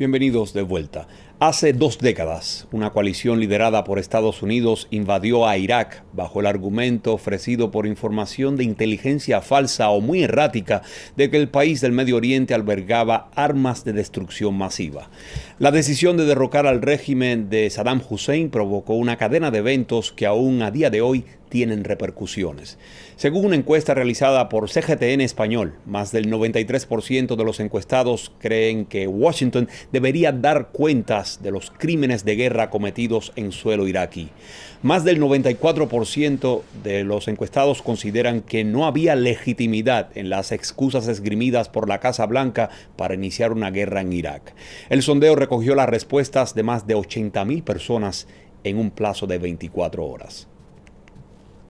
Bienvenidos de vuelta. Hace dos décadas, una coalición liderada por Estados Unidos invadió a Irak bajo el argumento ofrecido por información de inteligencia falsa o muy errática de que el país del Medio Oriente albergaba armas de destrucción masiva. La decisión de derrocar al régimen de Saddam Hussein provocó una cadena de eventos que aún a día de hoy tienen repercusiones. Según una encuesta realizada por CGTN Español, más del 93% de los encuestados creen que Washington debería dar cuentas de los crímenes de guerra cometidos en suelo iraquí. Más del 94% de los encuestados consideran que no había legitimidad en las excusas esgrimidas por la Casa Blanca para iniciar una guerra en Irak. El sondeo recogió las respuestas de más de 80.000 personas en un plazo de 24 horas.